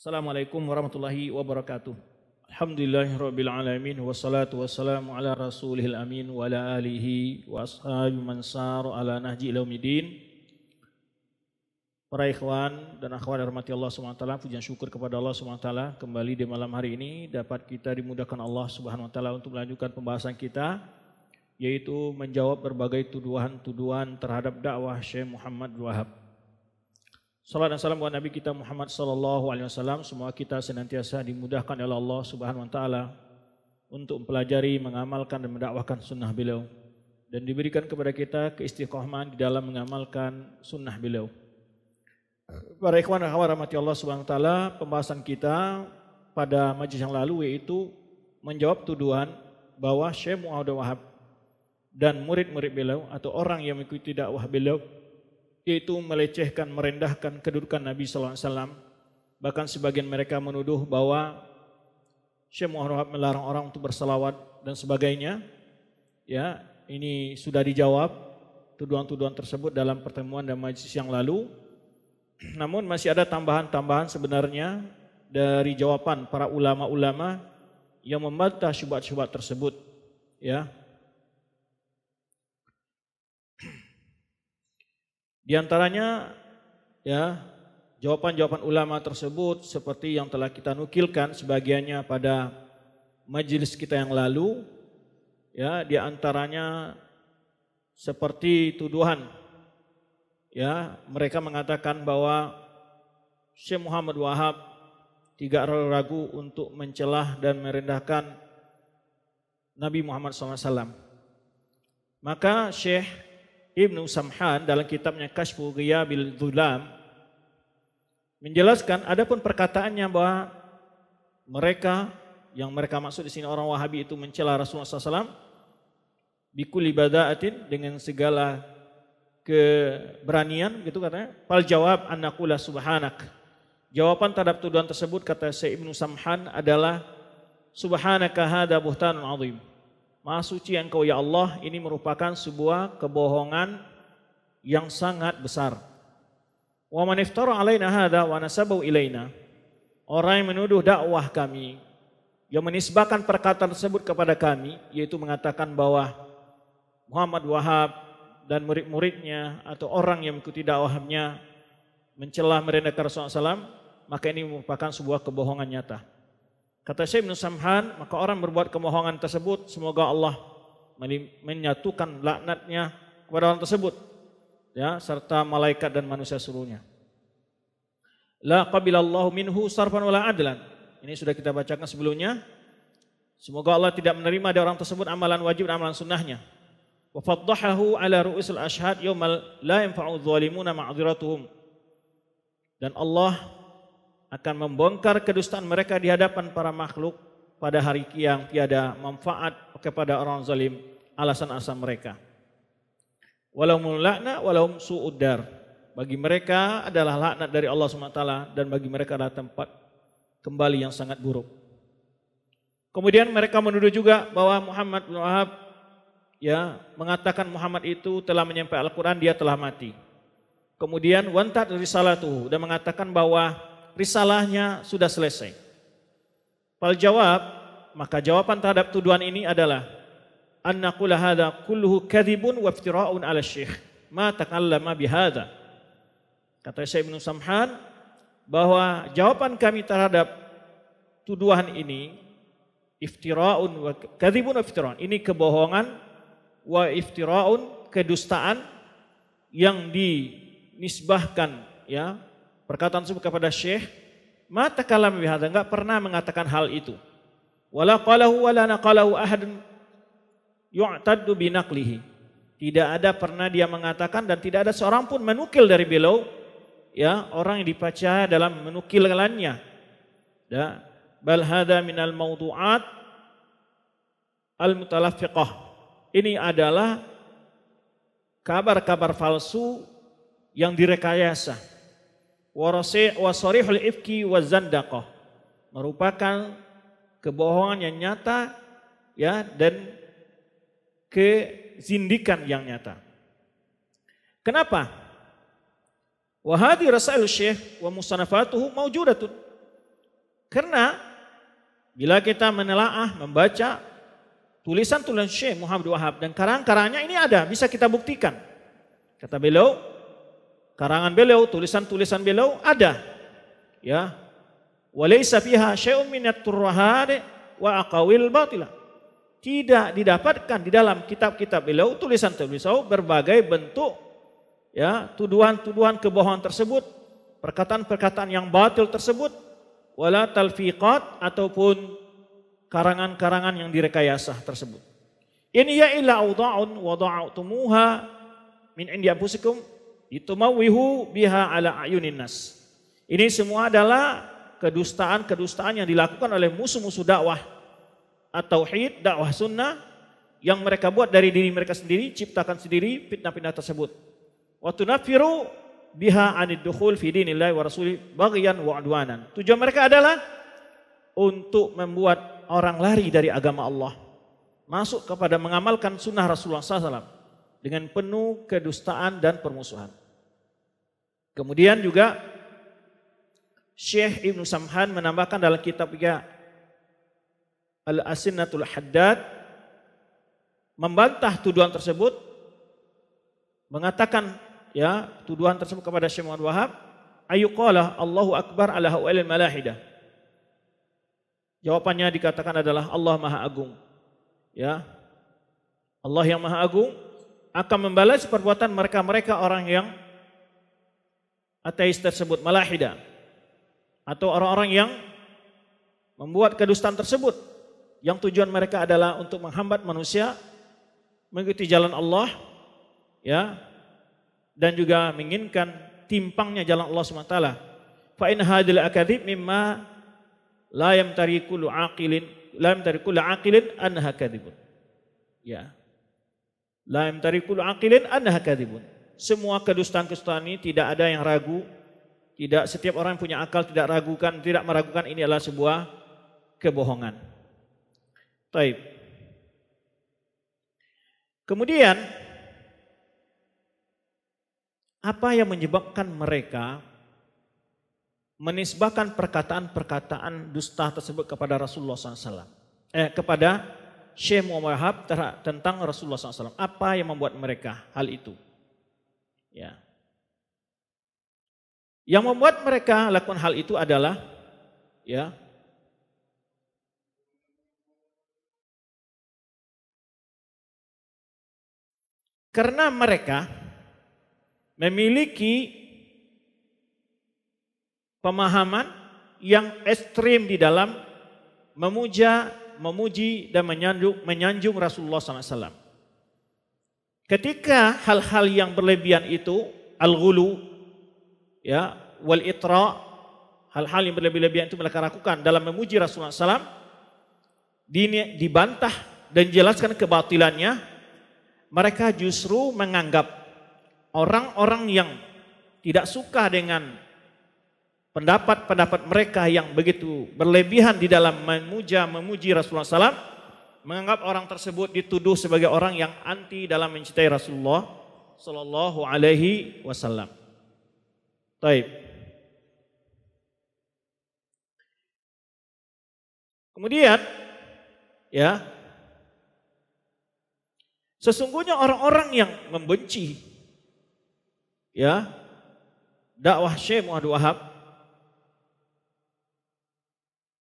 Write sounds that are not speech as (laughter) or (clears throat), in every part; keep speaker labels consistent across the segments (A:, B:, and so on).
A: Assalamualaikum warahmatullahi wabarakatuh. Alamin wassalatu wassalamu ala rasulihil amin wa ala alihi wa ashabi man saru ala nahji ilaumidin. Para ikhwan dan akhwat rahmati Allah SWT, pujian syukur kepada Allah SWT kembali di malam hari ini dapat kita dimudahkan Allah Subhanahu Wa Taala untuk melanjutkan pembahasan kita yaitu menjawab berbagai tuduhan-tuduhan terhadap dakwah Syekh Muhammad Wahab. Salam dan salam buat Nabi kita Muhammad sallallahu alaihi wasallam. Semua kita senantiasa dimudahkan oleh Allah Subhanahu wa taala untuk mempelajari, mengamalkan dan mendakwahkan sunnah beliau dan diberikan kepada kita keistiqomahan di dalam mengamalkan sunnah beliau. Para ikhwan dan rahmati Allah Subhanahu wa taala, pembahasan kita pada majelis yang lalu yaitu menjawab tuduhan bahwa Syekh Muhammad Wahab dan murid-murid beliau atau orang yang mengikuti dakwah beliau yaitu melecehkan, merendahkan kedudukan Nabi sallallahu alaihi wasallam. Bahkan sebagian mereka menuduh bahwa Syekh Muhammad melarang orang untuk berselawat dan sebagainya. Ya, ini sudah dijawab tuduhan-tuduhan tersebut dalam pertemuan dan majlis yang lalu. (clears throat) Namun masih ada tambahan-tambahan sebenarnya dari jawaban para ulama-ulama yang membantah syubhat-syubhat tersebut. Ya, Di antaranya ya jawaban-jawaban ulama tersebut seperti yang telah kita nukilkan sebagiannya pada majelis kita yang lalu ya di antaranya seperti tuduhan ya mereka mengatakan bahwa Syekh Muhammad Wahab tidak ragu untuk mencelah dan merendahkan Nabi Muhammad SAW. Maka Syekh Ibnu Samhan dalam kitabnya Kashfu Ghiyabil Dhulam menjelaskan adapun perkataannya bahwa mereka yang mereka maksud di sini orang Wahabi itu mencela Rasulullah SAW bikul ibadatin dengan segala keberanian gitu katanya. Pal jawab anakula subhanak. Jawaban terhadap tuduhan tersebut kata Syekh Ibnu Samhan adalah subhanaka hada buhtanun azim. Maha suci engkau ya Allah ini merupakan sebuah kebohongan yang sangat besar. Wa man iftara alaina hadha wa nasabahu ilaina. Orang yang menuduh dakwah kami yang menisbahkan perkataan tersebut kepada kami yaitu mengatakan bahwa Muhammad Wahab dan murid-muridnya atau orang yang mengikuti dakwahnya mencelah merendahkan Rasulullah SAW maka ini merupakan sebuah kebohongan nyata. Kata Syekh bin Samhan, maka orang berbuat kemohongan tersebut semoga Allah menyatukan laknatnya kepada orang tersebut ya serta malaikat dan manusia seluruhnya. La qabilallahu minhu sarfan wala adlan. Ini sudah kita bacakan sebelumnya. Semoga Allah tidak menerima dari orang tersebut amalan wajib dan amalan sunnahnya. Wa faddahahu ala ru'usil ashhad yawmal la yanfa'u zalimuna ma'dziratuhum. Dan Allah akan membongkar kedustaan mereka di hadapan para makhluk pada hari yang tiada manfaat kepada orang zalim alasan asal mereka. Walau mulakna walau suudar. Bagi mereka adalah laknat dari Allah SWT dan bagi mereka adalah tempat kembali yang sangat buruk. Kemudian mereka menuduh juga bahwa Muhammad bin Wahab ya mengatakan Muhammad itu telah menyampaikan Al-Quran dia telah mati. Kemudian wantat tuh dan mengatakan bahwa risalahnya sudah selesai. Fal jawab, maka jawaban terhadap tuduhan ini adalah anna qula hadza kulluhu wa iftira'un 'ala syekh ma takallama bihadza. Kata Syekh Ibnu Samhan bahwa jawaban kami terhadap tuduhan ini iftira'un wa kadzibun wa iftira'un. Ini kebohongan wa iftira'un kedustaan yang dinisbahkan ya Perkataan tersebut kepada Syekh, mata kalam bihada, enggak pernah mengatakan hal itu. Wala qalahu wala naqalahu ahadun yu'taddu Tidak ada pernah dia mengatakan dan tidak ada seorang pun menukil dari beliau ya orang yang dipaca dalam menukilkannya. Ya, bal hada minal mawdu'at al mutalaffiqah. Ini adalah kabar-kabar palsu yang direkayasa wasarihul ifki wazandaqah merupakan kebohongan yang nyata ya dan kezindikan yang nyata. Kenapa? Wahadi rasail syekh wa musanafatuhu maujudatun. Karena bila kita menelaah, membaca tulisan-tulisan Syekh Muhammad Wahab dan karang-karangnya ini ada, bisa kita buktikan. Kata beliau, karangan beliau, tulisan-tulisan beliau ada. Ya. Walaysa fiha syai'un minat turhad wa aqawil batila. Tidak didapatkan di dalam kitab-kitab beliau tulisan-tulisan berbagai bentuk ya, tuduhan-tuduhan kebohongan tersebut, perkataan-perkataan yang batil tersebut, wala talfiqat ataupun karangan-karangan yang direkayasa tersebut. Ini ya illa audha'un wada'tumuha min indi itu wihu biha ala ayuninas. Ini semua adalah kedustaan-kedustaan yang dilakukan oleh musuh-musuh dakwah atau hid dakwah sunnah yang mereka buat dari diri mereka sendiri, ciptakan sendiri fitnah-fitnah tersebut. Wa firu biha anid dukhul fi dinillahi wa rasuli Tujuan mereka adalah untuk membuat orang lari dari agama Allah. Masuk kepada mengamalkan sunnah Rasulullah SAW dengan penuh kedustaan dan permusuhan. Kemudian juga Syekh Ibnu Samhan menambahkan dalam kitab kitabnya Al-Asinatul Haddad membantah tuduhan tersebut mengatakan ya tuduhan tersebut kepada Syekh Muhammad Wahab ayuqalah Allahu Akbar ala hawalil malahidah Jawabannya dikatakan adalah Allah Maha Agung. Ya. Allah yang Maha Agung akan membalas perbuatan mereka-mereka orang yang ateis tersebut, malahida. Atau orang-orang yang membuat kedustaan tersebut. Yang tujuan mereka adalah untuk menghambat manusia mengikuti jalan Allah ya dan juga menginginkan timpangnya jalan Allah SWT. Fa in hadil akadib mimma la yamtariku aqilin la yamtariku aqilin anha kadibun Ya. La yamtariku aqilin anha kadzibun semua kedustaan-kedustaan ini tidak ada yang ragu, tidak setiap orang yang punya akal tidak ragukan, tidak meragukan ini adalah sebuah kebohongan. Taib. Kemudian apa yang menyebabkan mereka menisbahkan perkataan-perkataan dusta tersebut kepada Rasulullah SAW? Eh, kepada Syekh Muhammad Wahab tentang Rasulullah SAW. Apa yang membuat mereka hal itu? Ya. Yang membuat mereka lakukan hal itu adalah ya karena mereka memiliki pemahaman yang ekstrim di dalam memuja, memuji dan menyanjung, menyanjung Rasulullah SAW. Ketika hal-hal yang berlebihan itu al-ghulu ya wal itra hal-hal yang berlebihan itu mereka lakukan dalam memuji Rasulullah SAW dibantah dan jelaskan kebatilannya mereka justru menganggap orang-orang yang tidak suka dengan pendapat-pendapat mereka yang begitu berlebihan di dalam memuja memuji Rasulullah SAW menganggap orang tersebut dituduh sebagai orang yang anti dalam mencintai Rasulullah Shallallahu Alaihi Wasallam. Taib. Kemudian, ya, sesungguhnya orang-orang yang membenci, ya, dakwah Syekh Muhammad Wahab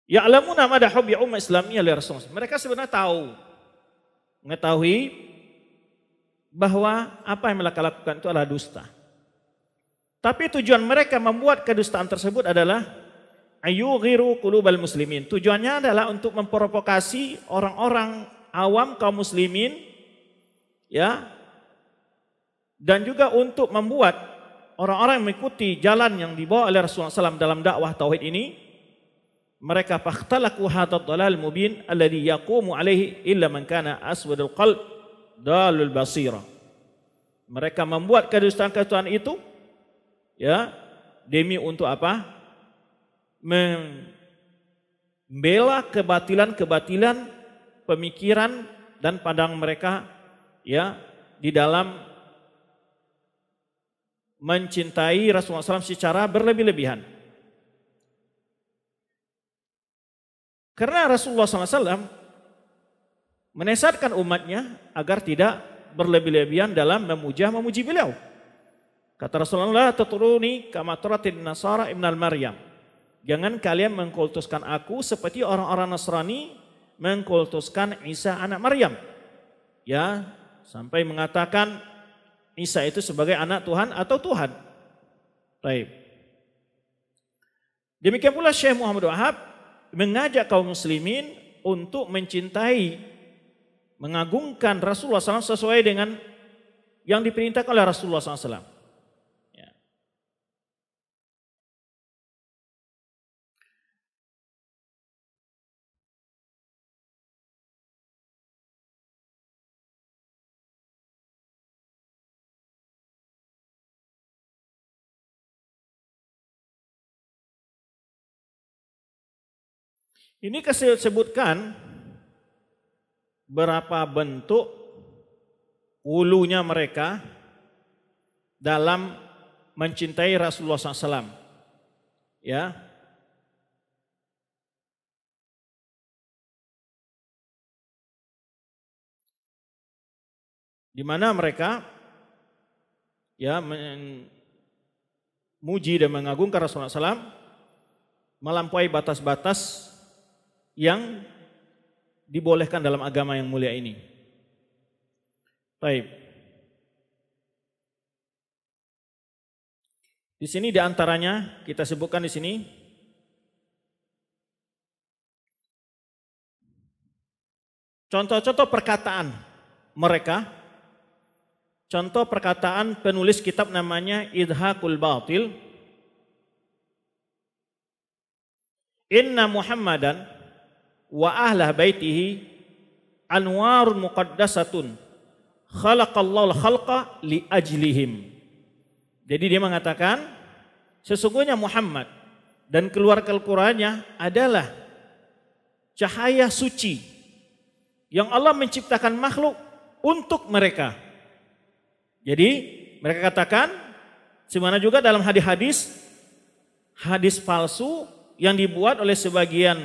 A: Ya nama ada hobi umat islamiyah li Rasulullah. Mereka sebenarnya tahu mengetahui bahwa apa yang mereka lakukan itu adalah dusta. Tapi tujuan mereka membuat kedustaan tersebut adalah ayu ayughiru kulubal muslimin. Tujuannya adalah untuk memprovokasi orang-orang awam kaum muslimin ya dan juga untuk membuat orang-orang yang mengikuti jalan yang dibawa oleh Rasulullah SAW dalam dakwah tauhid ini mereka fakhtalaku hatat dalal mubin alladhi yaqumu alaihi illa man kana aswadul qalb dalul basira. Mereka membuat kedustaan-kedustaan itu ya demi untuk apa? membela kebatilan-kebatilan pemikiran dan pandang mereka ya di dalam mencintai Rasulullah SAW secara berlebih-lebihan. Karena Rasulullah SAW menesatkan umatnya agar tidak berlebih-lebihan dalam memuja memuji beliau. Kata Rasulullah, "Tatruni kama turatin nasara ibn al-Maryam." Jangan kalian mengkultuskan aku seperti orang-orang Nasrani mengkultuskan Isa anak Maryam. Ya, sampai mengatakan Isa itu sebagai anak Tuhan atau Tuhan. Baik. Demikian pula Syekh Muhammad Wahab mengajak kaum muslimin untuk mencintai, mengagungkan Rasulullah SAW sesuai dengan yang diperintahkan oleh Rasulullah SAW. Ini sebutkan berapa bentuk ulunya mereka dalam mencintai Rasulullah SAW. Ya, di mana mereka ya memuji dan mengagungkan Rasulullah SAW melampaui batas-batas yang dibolehkan dalam agama yang mulia ini. Baik. Di sini diantaranya kita sebutkan di sini contoh-contoh perkataan mereka. Contoh perkataan penulis kitab namanya Idhakul Batil. Inna Muhammadan wa ahlah baitihi anwarun muqaddasatun khalaqallahu khalqa li ajlihim. Jadi dia mengatakan sesungguhnya Muhammad dan keluarga Al-Qur'annya adalah cahaya suci yang Allah menciptakan makhluk untuk mereka. Jadi mereka katakan semana juga dalam hadis-hadis hadis palsu yang dibuat oleh sebagian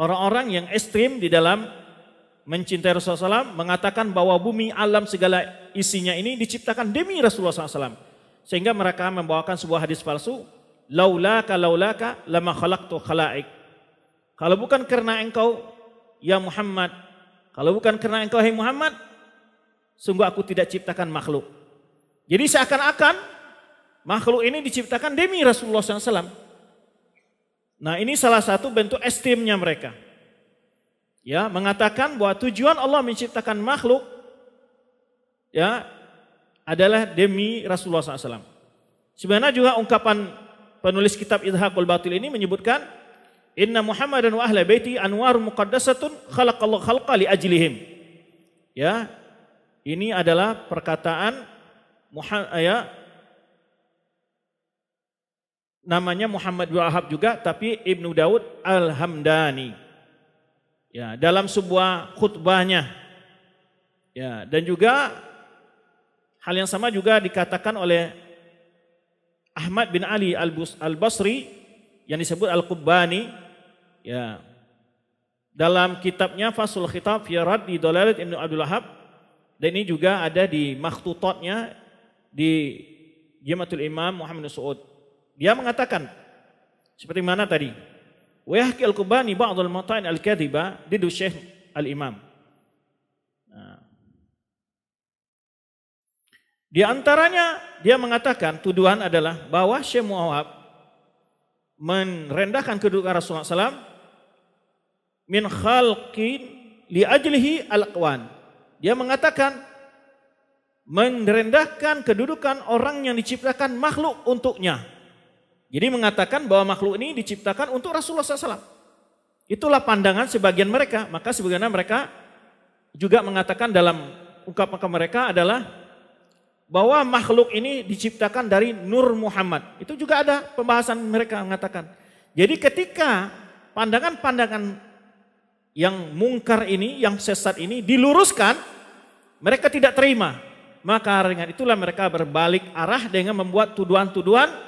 A: orang-orang yang ekstrim di dalam mencintai Rasulullah SAW mengatakan bahwa bumi alam segala isinya ini diciptakan demi Rasulullah SAW. Sehingga mereka membawakan sebuah hadis palsu. Laulaka laulaka lama khalaqtu khalaik. Kalau bukan karena engkau ya Muhammad. Kalau bukan karena engkau hai Muhammad. Sungguh aku tidak ciptakan makhluk. Jadi seakan-akan makhluk ini diciptakan demi Rasulullah SAW. Nah ini salah satu bentuk estimnya mereka. Ya mengatakan bahwa tujuan Allah menciptakan makhluk ya adalah demi Rasulullah SAW. Sebenarnya juga ungkapan penulis kitab Idhaqul Batil ini menyebutkan Inna Muhammad dan ahla baiti anwar muqaddasatun khalaqallahu khalqa li ajlihim. Ya, ini adalah perkataan Muhammad, ya, namanya Muhammad bin Wahab juga tapi Ibnu Daud Al-Hamdani. Ya, dalam sebuah khutbahnya. Ya, dan juga hal yang sama juga dikatakan oleh Ahmad bin Ali Al-Basri yang disebut Al-Qubbani ya dalam kitabnya Fasul Khitab fi Raddi di Dalalat Ibnu Abdul Wahab dan ini juga ada di makhtutotnya di Jamatul Imam Muhammad Suud dia mengatakan seperti mana tadi? Wa yahki al-Kubani ba'd al-mata'in al-kadhiba didu Syekh al-Imam. Nah. Di antaranya dia mengatakan tuduhan adalah bahwa Syekh Muawab merendahkan kedudukan Rasulullah SAW min khalqin li ajlihi al-aqwan. Dia mengatakan merendahkan kedudukan orang yang diciptakan makhluk untuknya. Jadi mengatakan bahwa makhluk ini diciptakan untuk Rasulullah SAW. Itulah pandangan sebagian mereka. Maka sebagiannya mereka juga mengatakan dalam ungkapan mereka adalah bahwa makhluk ini diciptakan dari Nur Muhammad. Itu juga ada pembahasan mereka mengatakan. Jadi ketika pandangan-pandangan yang mungkar ini, yang sesat ini diluruskan, mereka tidak terima. Maka dengan itulah mereka berbalik arah dengan membuat tuduhan-tuduhan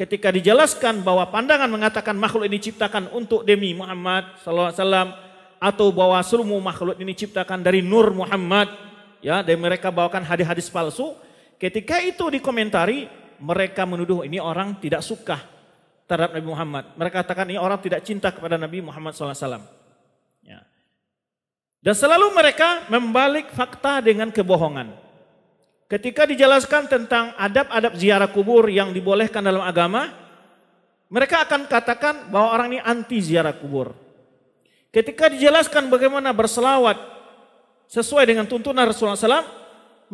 A: ketika dijelaskan bahwa pandangan mengatakan makhluk ini diciptakan untuk demi Muhammad SAW atau bahwa seluruh makhluk ini diciptakan dari nur Muhammad ya dan mereka bawakan hadis-hadis palsu ketika itu dikomentari mereka menuduh ini orang tidak suka terhadap Nabi Muhammad mereka katakan ini orang tidak cinta kepada Nabi Muhammad SAW ya. dan selalu mereka membalik fakta dengan kebohongan Ketika dijelaskan tentang adab-adab ziarah kubur yang dibolehkan dalam agama, mereka akan katakan bahwa orang ini anti ziarah kubur. Ketika dijelaskan bagaimana berselawat sesuai dengan tuntunan Rasulullah SAW,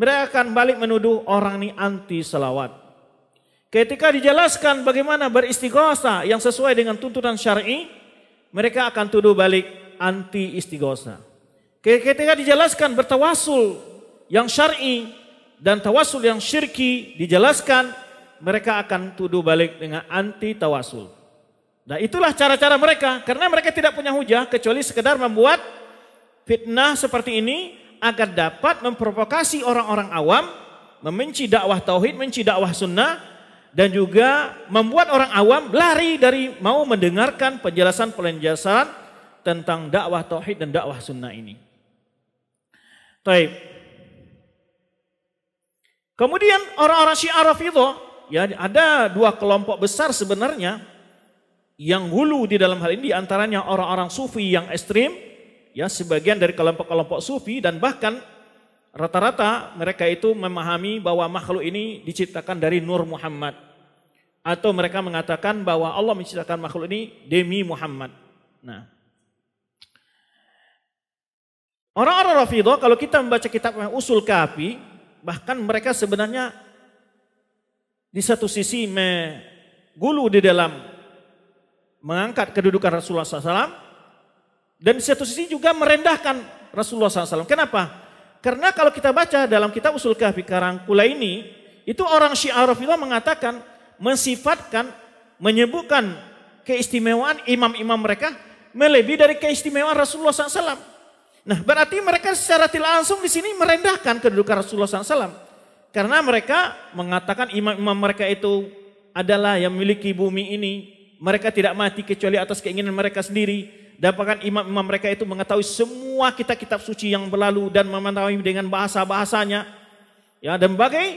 A: mereka akan balik menuduh orang ini anti selawat. Ketika dijelaskan bagaimana beristighosa yang sesuai dengan tuntunan syar'i, mereka akan tuduh balik anti istighosa. Ketika dijelaskan bertawasul yang syar'i, dan tawasul yang syirki dijelaskan, mereka akan tuduh balik dengan anti tawasul. Nah itulah cara-cara mereka, karena mereka tidak punya hujah kecuali sekedar membuat fitnah seperti ini agar dapat memprovokasi orang-orang awam membenci dakwah tauhid, membenci dakwah sunnah dan juga membuat orang awam lari dari mau mendengarkan penjelasan-penjelasan tentang dakwah tauhid dan dakwah sunnah ini. Baik, Kemudian orang-orang Syiah itu ya ada dua kelompok besar sebenarnya yang hulu di dalam hal ini antaranya orang-orang sufi yang ekstrim, ya sebagian dari kelompok-kelompok sufi dan bahkan rata-rata mereka itu memahami bahwa makhluk ini diciptakan dari nur Muhammad atau mereka mengatakan bahwa Allah menciptakan makhluk ini demi Muhammad. Nah, orang-orang Rafidho kalau kita membaca kitab usul kafi bahkan mereka sebenarnya di satu sisi menggulu di dalam mengangkat kedudukan Rasulullah SAW dan di satu sisi juga merendahkan Rasulullah SAW. Kenapa? Karena kalau kita baca dalam kitab Usul Kahfi Karangkula ini, itu orang Syiah Rafidah mengatakan, mensifatkan, menyebutkan keistimewaan imam-imam mereka melebihi dari keistimewaan Rasulullah SAW. Nah berarti mereka secara tidak langsung di sini merendahkan kedudukan Rasulullah SAW. Karena mereka mengatakan imam-imam mereka itu adalah yang memiliki bumi ini. Mereka tidak mati kecuali atas keinginan mereka sendiri. Dan bahkan imam-imam mereka itu mengetahui semua kitab-kitab suci yang berlalu dan memahami dengan bahasa-bahasanya. Ya, dan bagai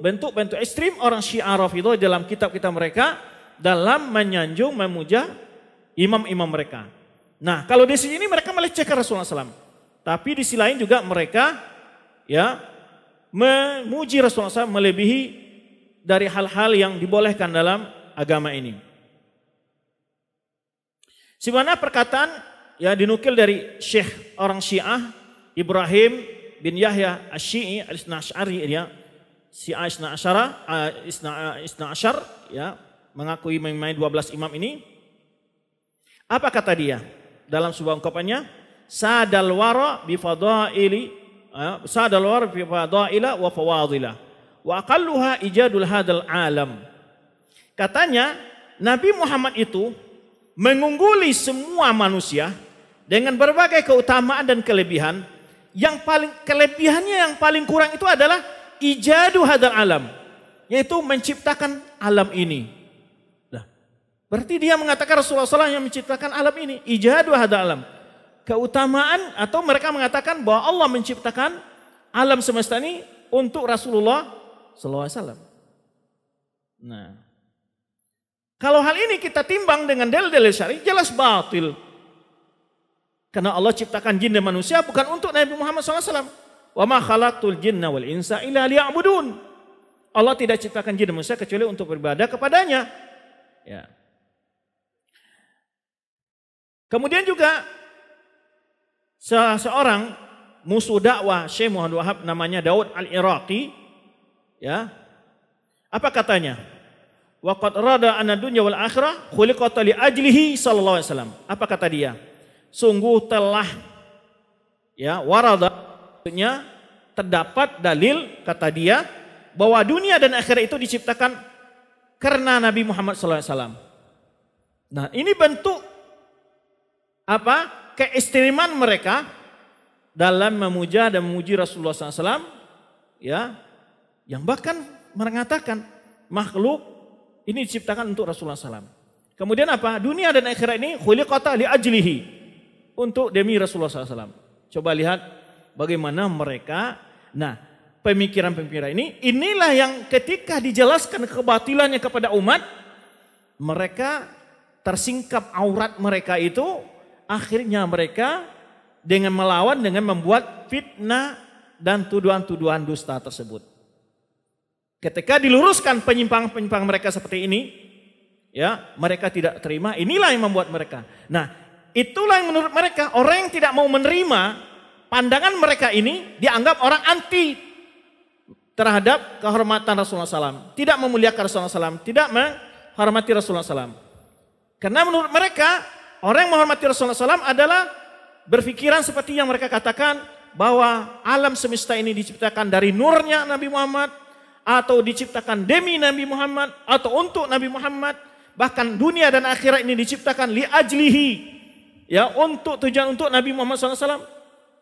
A: bentuk-bentuk ekstrim orang Syiah Rafidhah dalam kitab-kitab mereka dalam menyanjung memuja imam-imam mereka. Nah, kalau di sini ini mereka melecehkan Rasulullah SAW. Tapi di sisi lain juga mereka ya memuji Rasulullah SAW melebihi dari hal-hal yang dibolehkan dalam agama ini. Sebenarnya perkataan ya dinukil dari Syekh orang Syiah Ibrahim bin Yahya Asy'i al al Asy'ari ya. Syiah eh, Isna Asyara Isna, Isna Asyar ya mengakui memain 12 imam ini. Apa kata dia? dalam sebuah ungkapannya sadal wara bi fadaili sadal wara bi fadaila wa fawadila wa aqalluha ijadul hadal alam katanya Nabi Muhammad itu mengungguli semua manusia dengan berbagai keutamaan dan kelebihan yang paling kelebihannya yang paling kurang itu adalah ijadu hadal alam yaitu menciptakan alam ini Berarti dia mengatakan Rasulullah SAW yang menciptakan alam ini. Ijadu hada alam. Keutamaan atau mereka mengatakan bahwa Allah menciptakan alam semesta ini untuk Rasulullah SAW. Nah, kalau hal ini kita timbang dengan dalil-dalil syari, jelas batil. Karena Allah ciptakan jin dan manusia bukan untuk Nabi Muhammad SAW. Wa ma khalaqtul jinna wal insa illa liya'budun. Allah tidak ciptakan jin dan manusia kecuali untuk beribadah kepadanya. Ya. Kemudian juga seorang musuh dakwah Syekh Muhammad Wahab namanya Daud Al-Iraqi ya. Apa katanya? Waqad rada anna dunya wal akhirah khuliqat li ajlihi sallallahu alaihi wasallam. Apa kata dia? Sungguh telah ya warada terdapat dalil kata dia bahwa dunia dan akhirat itu diciptakan karena Nabi Muhammad SAW. Nah ini bentuk apa keistimewaan mereka dalam memuja dan memuji Rasulullah SAW, ya, yang bahkan mengatakan makhluk ini diciptakan untuk Rasulullah SAW. Kemudian apa? Dunia dan akhirat ini khuliqata li ajlihi untuk demi Rasulullah SAW. Coba lihat bagaimana mereka. Nah, pemikiran-pemikiran ini inilah yang ketika dijelaskan kebatilannya kepada umat, mereka tersingkap aurat mereka itu Akhirnya mereka dengan melawan dengan membuat fitnah dan tuduhan-tuduhan dusta tersebut. Ketika diluruskan penyimpang-penyimpang mereka seperti ini, ya, mereka tidak terima, inilah yang membuat mereka. Nah, itulah yang menurut mereka orang yang tidak mau menerima pandangan mereka ini dianggap orang anti terhadap kehormatan Rasulullah SAW. Tidak memuliakan Rasulullah SAW, tidak menghormati Rasulullah SAW. Karena menurut mereka orang yang menghormati Rasulullah SAW adalah berpikiran seperti yang mereka katakan bahwa alam semesta ini diciptakan dari nurnya Nabi Muhammad atau diciptakan demi Nabi Muhammad atau untuk Nabi Muhammad bahkan dunia dan akhirat ini diciptakan li ajlihi ya untuk tujuan untuk Nabi Muhammad SAW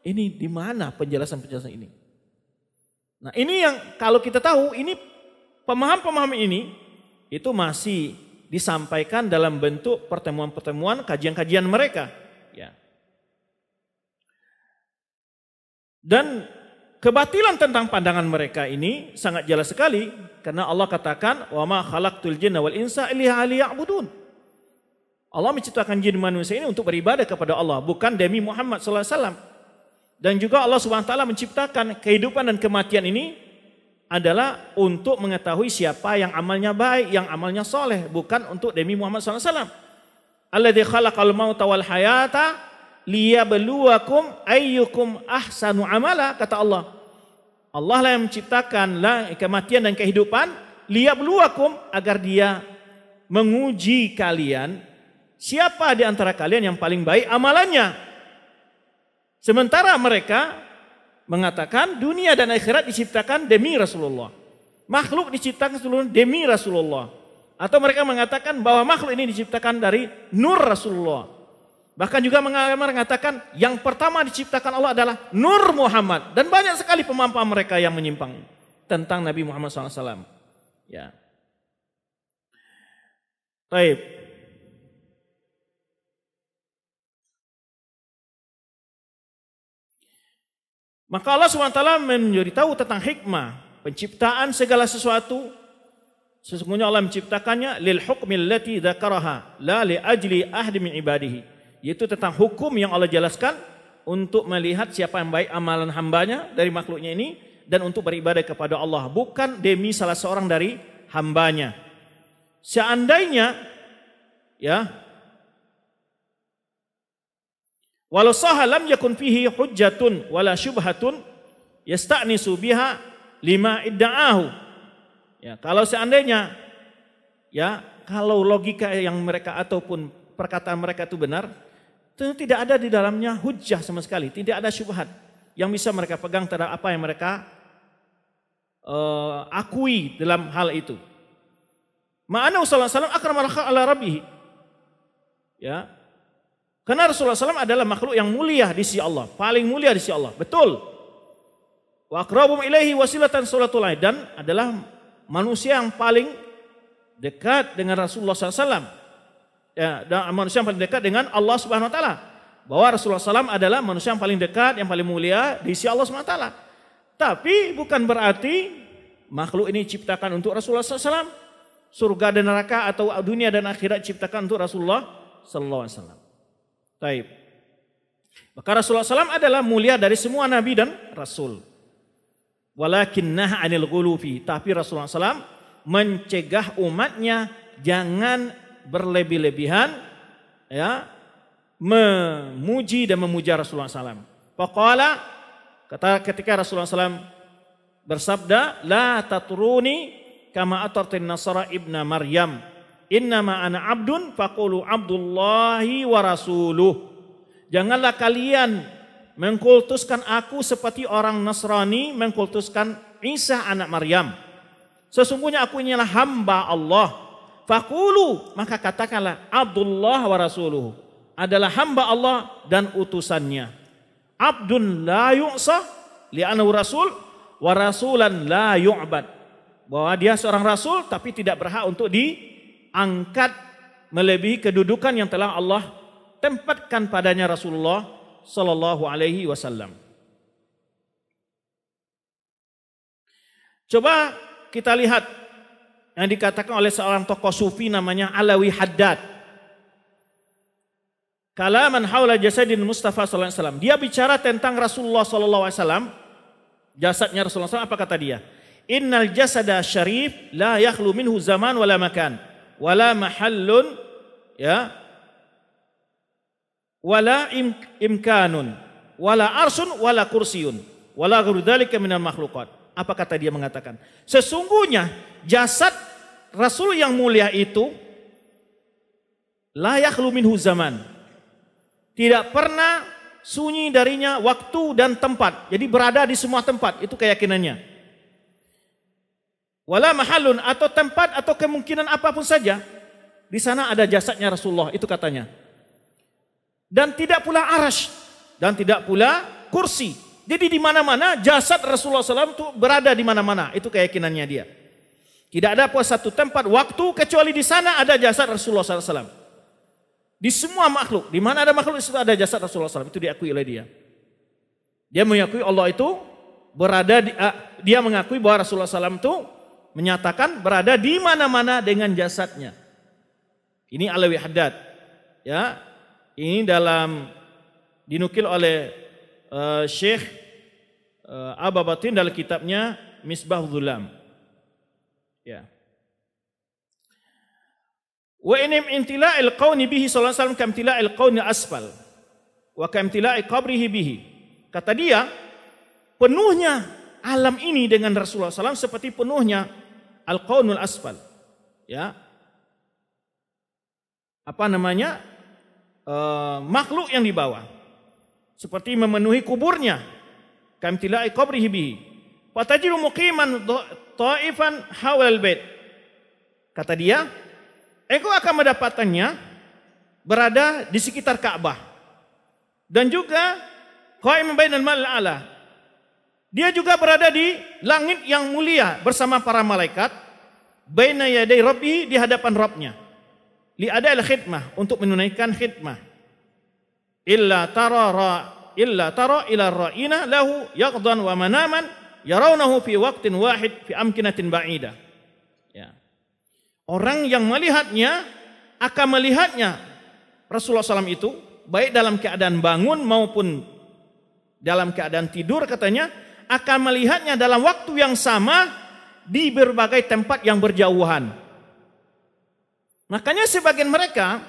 A: ini di mana penjelasan-penjelasan ini nah ini yang kalau kita tahu ini pemaham-pemaham ini itu masih disampaikan dalam bentuk pertemuan-pertemuan kajian-kajian mereka ya dan kebatilan tentang pandangan mereka ini sangat jelas sekali karena Allah katakan wa ma khalaqtul jinna wal insa illa liya'budun. Allah menciptakan jin manusia ini untuk beribadah kepada Allah bukan demi Muhammad sallallahu alaihi wasallam. Dan juga Allah Subhanahu wa taala menciptakan kehidupan dan kematian ini adalah untuk mengetahui siapa yang amalnya baik, yang amalnya soleh, bukan untuk demi Muhammad SAW. Alladhi khalaqal mauta wal hayata liyabluwakum ayyukum ahsanu amala, kata Allah. Allah lah yang menciptakan lah kematian dan kehidupan, liyabluwakum agar dia menguji kalian, siapa di antara kalian yang paling baik amalannya. Sementara mereka mengatakan dunia dan akhirat diciptakan demi Rasulullah. Makhluk diciptakan seluruh demi Rasulullah. Atau mereka mengatakan bahwa makhluk ini diciptakan dari nur Rasulullah. Bahkan juga mengatakan yang pertama diciptakan Allah adalah nur Muhammad. Dan banyak sekali pemampuan mereka yang menyimpang tentang Nabi Muhammad SAW. Ya. Baik. Maka Allah SWT memberitahu tentang hikmah penciptaan segala sesuatu. Sesungguhnya Allah menciptakannya lil hukmil lati dzakaraha la li ajli ahli min ibadihi. Yaitu tentang hukum yang Allah jelaskan untuk melihat siapa yang baik amalan hambanya dari makhluknya ini dan untuk beribadah kepada Allah bukan demi salah seorang dari hambanya. Seandainya ya Walau sahha lam yakun fihi hujjatun wala syubhatun yasta'nisu biha lima idda'ahu. Ya, kalau seandainya ya, kalau logika yang mereka ataupun perkataan mereka itu benar, tentu tidak ada di dalamnya hujjah sama sekali, tidak ada syubhat yang bisa mereka pegang terhadap apa yang mereka uh, akui dalam hal itu. Ma'ana sallallahu alaihi wasallam akramal ala rabbih. Ya, karena Rasulullah SAW adalah makhluk yang mulia di sisi Allah, paling mulia di sisi Allah. Betul. Wa akrabum ilaihi wasilatan salatul dan adalah manusia yang paling dekat dengan Rasulullah SAW. Ya, dan manusia yang paling dekat dengan Allah Subhanahu Wa Taala. Bahwa Rasulullah SAW adalah manusia yang paling dekat, yang paling mulia di sisi Allah Subhanahu Wa Taala. Tapi bukan berarti makhluk ini ciptakan untuk Rasulullah SAW. Surga dan neraka atau dunia dan akhirat ciptakan untuk Rasulullah SAW. Taib. Maka Rasulullah SAW adalah mulia dari semua nabi dan rasul. Walakin nah anil gulufi. Tapi Rasulullah SAW mencegah umatnya jangan berlebih-lebihan ya memuji dan memuja Rasulullah SAW. Pokoknya kata ketika Rasulullah SAW bersabda, la tatruni kama atartin nasara ibna Maryam. Innama ana abdun faqulu abdullahi wa rasuluh. Janganlah kalian mengkultuskan aku seperti orang Nasrani mengkultuskan Isa anak Maryam. Sesungguhnya aku inilah hamba Allah. Fakulu maka katakanlah Abdullah wa rasuluh adalah hamba Allah dan utusannya. Abdun la yu'sa li'anahu rasul wa rasulan la yu'bad. Bahwa dia seorang rasul tapi tidak berhak untuk di angkat melebihi kedudukan yang telah Allah tempatkan padanya Rasulullah sallallahu alaihi wasallam. Coba kita lihat yang dikatakan oleh seorang tokoh sufi namanya Alawi Haddad. Kalaman haula jasadin Mustafa sallallahu alaihi wasallam. Dia bicara tentang Rasulullah sallallahu alaihi wasallam. Jasadnya Rasulullah SAW apa kata dia? Innal jasada syarif la yakhlu minhu zaman wala makan wala mahallun ya wala im, imkanun wala arsun wala kursiun wala ghairudhalika minal makhlukat. Apa kata dia mengatakan? Sesungguhnya jasad Rasul yang mulia itu layak luminhu zaman. Tidak pernah sunyi darinya waktu dan tempat. Jadi berada di semua tempat, itu keyakinannya. Wala mahalun atau tempat atau kemungkinan apapun saja. Di sana ada jasadnya Rasulullah, itu katanya. Dan tidak pula arash. Dan tidak pula kursi. Jadi di mana-mana jasad Rasulullah SAW itu berada di mana-mana. Itu keyakinannya dia. Tidak ada pun satu tempat waktu kecuali di sana ada jasad Rasulullah SAW. Di semua makhluk, di mana ada makhluk itu ada jasad Rasulullah SAW. Itu diakui oleh dia. Dia mengakui Allah itu berada di, ah, dia mengakui bahwa Rasulullah SAW itu menyatakan berada di mana-mana dengan jasadnya. Ini Alawi Haddad. Ya. Ini dalam dinukil oleh uh, Syekh uh, eh, Ababatin dalam kitabnya Misbah Zulam. Ya. Wa inim intila'il qawni bihi sallallahu alaihi wasallam kamtila'il qawni asfal wa kamtila'i qabrihi bihi. Kata dia, penuhnya alam ini dengan Rasulullah SAW seperti penuhnya al-qaunul asfal. Ya. Apa namanya? E, makhluk yang di bawah. Seperti memenuhi kuburnya. Kamtilai qabrihi bihi. Watajiru muqiman ta'ifan hawal bait. Kata dia, engkau akan mendapatkannya berada di sekitar Ka'bah. Dan juga qaim bainal mal ala dia juga berada di langit yang mulia bersama para malaikat. Baina yaday Rabbi di hadapan Rabbnya. Li al khidmah untuk menunaikan khidmah. Illa tara ra, illa tara ila ra'ina lahu yaqdan wa manaman yarawnahu fi waqtin wahid fi amkinatin ba'ida. Ya. Orang yang melihatnya akan melihatnya Rasulullah SAW itu baik dalam keadaan bangun maupun dalam keadaan tidur katanya akan melihatnya dalam waktu yang sama di berbagai tempat yang berjauhan. Makanya sebagian mereka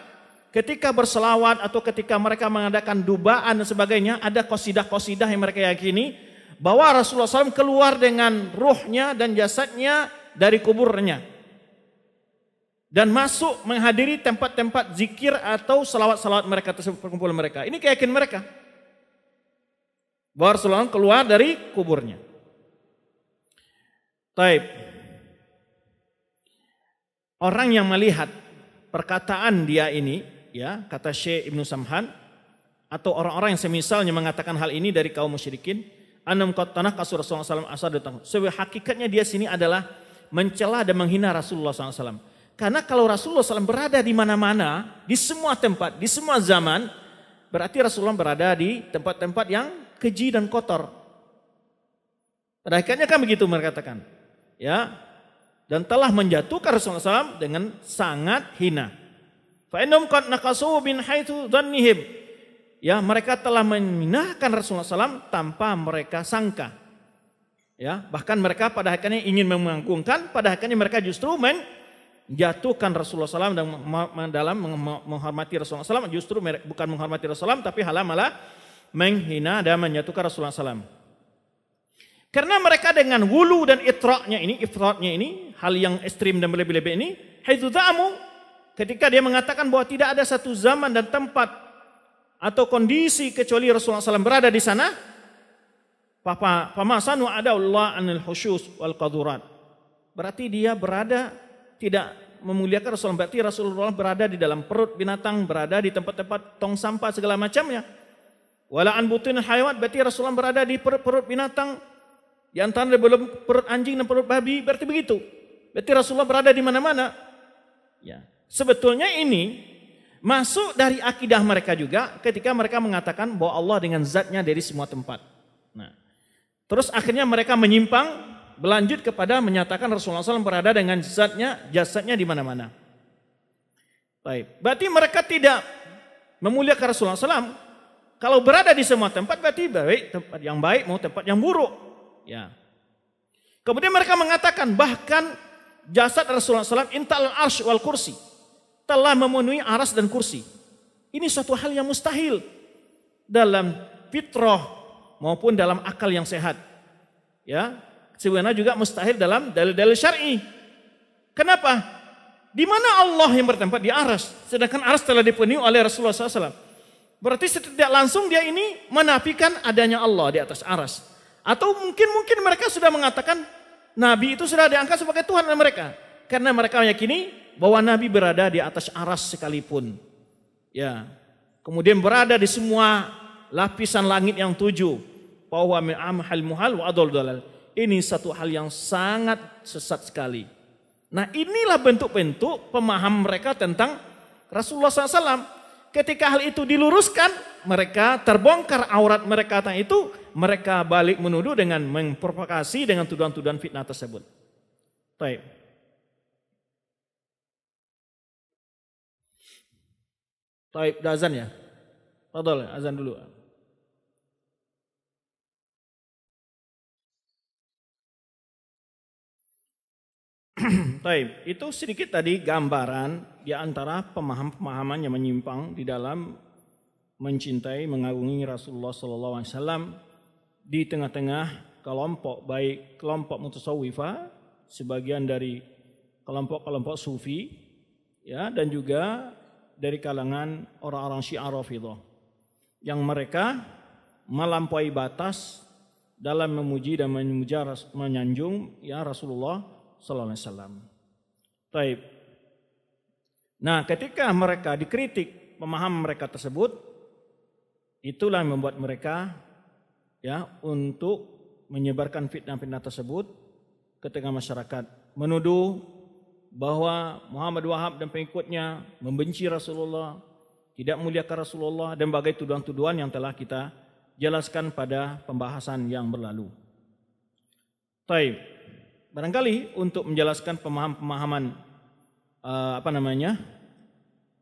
A: ketika berselawat atau ketika mereka mengadakan dubaan dan sebagainya ada kosidah-kosidah yang mereka yakini bahwa Rasulullah SAW keluar dengan ruhnya dan jasadnya dari kuburnya dan masuk menghadiri tempat-tempat zikir atau selawat-selawat mereka tersebut perkumpulan mereka. Ini keyakinan mereka bahwa Rasulullah keluar dari kuburnya. Taib. Orang yang melihat perkataan dia ini, ya kata Syekh Ibnu Samhan, atau orang-orang yang semisalnya mengatakan hal ini dari kaum musyrikin, anam tanah kasur Rasulullah SAW asal datang. Sebab hakikatnya dia sini adalah mencela dan menghina Rasulullah SAW. Karena kalau Rasulullah SAW berada di mana-mana, di semua tempat, di semua zaman, berarti Rasulullah berada di tempat-tempat yang keji dan kotor. Pada akhirnya kan begitu mereka katakan. Ya. Dan telah menjatuhkan Rasulullah SAW dengan sangat hina. Fa'innum qad naqasu bin haitsu dhannihim. Ya, mereka telah menghinakan Rasulullah SAW tanpa mereka sangka. Ya, bahkan mereka pada akhirnya ingin mengangkungkan, pada akhirnya mereka justru menjatuhkan Rasulullah SAW dan dalam menghormati Rasulullah SAW justru bukan menghormati Rasulullah SAW tapi halah malah menghina dan menyatukan Rasulullah SAW. Karena mereka dengan wulu dan itraknya ini, ifratnya ini, hal yang ekstrim dan berlebih-lebih ini, haidzuzamu, ketika dia mengatakan bahwa tidak ada satu zaman dan tempat atau kondisi kecuali Rasulullah SAW berada di sana, Papa, pamasanu ada Allah anil khusyus wal qadurat. Berarti dia berada tidak memuliakan Rasulullah berarti Rasulullah berada di dalam perut binatang, berada di tempat-tempat tong sampah segala macamnya. Walaan an butin hayawan berarti Rasulullah berada di perut, perut binatang yang tanda belum perut anjing dan perut babi berarti begitu. Berarti Rasulullah berada di mana-mana. Ya. Sebetulnya ini masuk dari akidah mereka juga ketika mereka mengatakan bahwa Allah dengan zatnya dari semua tempat. Nah, terus akhirnya mereka menyimpang berlanjut kepada menyatakan Rasulullah SAW berada dengan zatnya, jasadnya di mana-mana. Baik, berarti mereka tidak memuliakan Rasulullah SAW kalau berada di semua tempat berarti baik tempat yang baik mau tempat yang buruk. Ya. Kemudian mereka mengatakan bahkan jasad Rasulullah SAW intal arsh wal kursi telah memenuhi aras dan kursi. Ini suatu hal yang mustahil dalam fitrah maupun dalam akal yang sehat. Ya, sebenarnya juga mustahil dalam dalil-dalil syar'i. Kenapa? Di mana Allah yang bertempat di aras, sedangkan aras telah dipenuhi oleh Rasulullah SAW. Berarti setidak langsung dia ini menafikan adanya Allah di atas aras. Atau mungkin-mungkin mereka sudah mengatakan Nabi itu sudah diangkat sebagai Tuhan mereka. Karena mereka meyakini bahwa Nabi berada di atas aras sekalipun. Ya, Kemudian berada di semua lapisan langit yang tujuh. Bahwa amhal muhal wa dalal. Ini satu hal yang sangat sesat sekali. Nah inilah bentuk-bentuk pemaham mereka tentang Rasulullah SAW. Ketika hal itu diluruskan, mereka terbongkar aurat mereka tentang itu, mereka balik menuduh dengan memprovokasi dengan tuduhan-tuduhan fitnah tersebut. Baik. Taib, dah azan ya? ya? azan dulu. Taib, (clears throat) itu sedikit tadi gambaran di antara pemaham-pemahaman yang menyimpang di dalam mencintai, mengagumi Rasulullah Sallallahu Alaihi Wasallam di tengah-tengah kelompok baik kelompok mutasawwifa, sebagian dari kelompok-kelompok sufi, ya dan juga dari kalangan orang-orang Syiah Rafidhah yang mereka melampaui batas dalam memuji dan menyanjung ya Rasulullah Sallallahu Alaihi Wasallam. Taib. Nah, ketika mereka dikritik pemahaman mereka tersebut, itulah yang membuat mereka ya untuk menyebarkan fitnah-fitnah tersebut ke tengah masyarakat, menuduh bahwa Muhammad Wahab dan pengikutnya membenci Rasulullah, tidak muliakan Rasulullah dan bagai tuduhan-tuduhan yang telah kita jelaskan pada pembahasan yang berlalu. Taib. Barangkali untuk menjelaskan pemahaman-pemahaman uh, apa namanya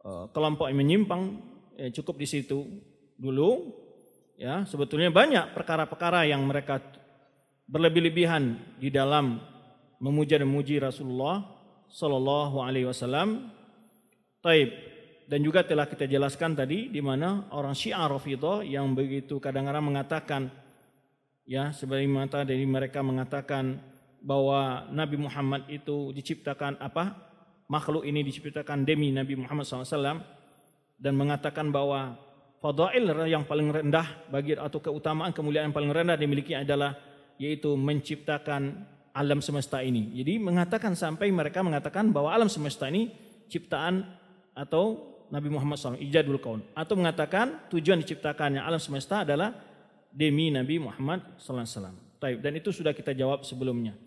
A: uh, kelompok yang menyimpang ya cukup di situ dulu. Ya sebetulnya banyak perkara-perkara yang mereka berlebih-lebihan di dalam memuja dan memuji Rasulullah Shallallahu Alaihi Wasallam. Taib dan juga telah kita jelaskan tadi di mana orang Syiah Rafidhah yang begitu kadang-kadang mengatakan ya sebagaimana tadi mereka mengatakan bahwa Nabi Muhammad itu diciptakan apa? Makhluk ini diciptakan demi Nabi Muhammad SAW dan mengatakan bahwa fadail yang paling rendah bagi atau keutamaan kemuliaan yang paling rendah dimiliki adalah yaitu menciptakan alam semesta ini. Jadi mengatakan sampai mereka mengatakan bahwa alam semesta ini ciptaan atau Nabi Muhammad SAW ijadul kaun atau mengatakan tujuan diciptakannya alam semesta adalah demi Nabi Muhammad SAW. Dan itu sudah kita jawab sebelumnya.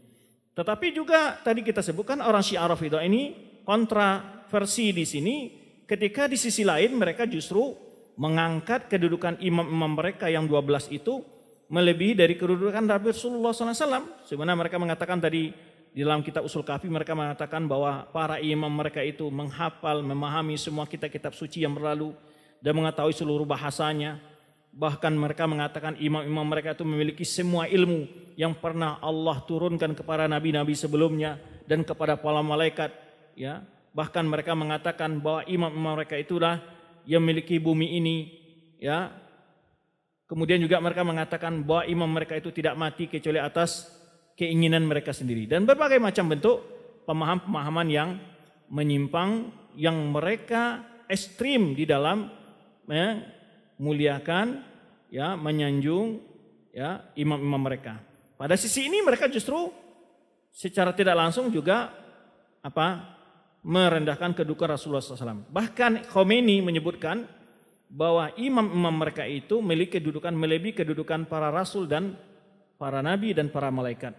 A: Tetapi juga tadi kita sebutkan orang Syiah Rafidah ini kontraversi di sini ketika di sisi lain mereka justru mengangkat kedudukan imam-imam mereka yang 12 itu melebihi dari kedudukan Rasulullah SAW. Sebenarnya mereka mengatakan tadi di dalam kitab usul kafi mereka mengatakan bahwa para imam mereka itu menghafal, memahami semua kitab-kitab suci yang berlalu dan mengetahui seluruh bahasanya. Bahkan mereka mengatakan imam-imam mereka itu memiliki semua ilmu yang pernah Allah turunkan kepada nabi-nabi sebelumnya dan kepada para malaikat. Ya, bahkan mereka mengatakan bahwa imam-imam mereka itulah yang memiliki bumi ini. Ya, kemudian juga mereka mengatakan bahwa imam mereka itu tidak mati kecuali atas keinginan mereka sendiri dan berbagai macam bentuk pemaham-pemahaman yang menyimpang yang mereka ekstrim di dalam ya, muliakan ya menyanjung ya imam-imam mereka. Pada sisi ini mereka justru secara tidak langsung juga apa merendahkan kedudukan Rasulullah SAW. Bahkan Khomeini menyebutkan bahwa imam-imam mereka itu memiliki kedudukan melebihi kedudukan para rasul dan para nabi dan para malaikat.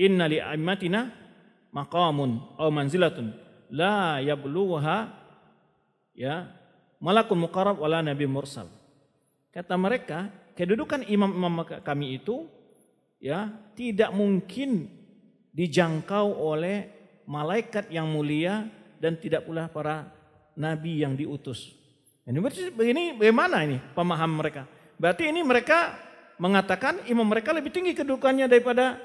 A: Inna li aimatina maqamun aw manzilatun la yabluha ya malakun muqarrab wala nabi mursal. Kata mereka, kedudukan imam-imam kami itu ya tidak mungkin dijangkau oleh malaikat yang mulia dan tidak pula para nabi yang diutus. Ini berarti begini bagaimana ini pemaham mereka? Berarti ini mereka mengatakan imam mereka lebih tinggi kedudukannya daripada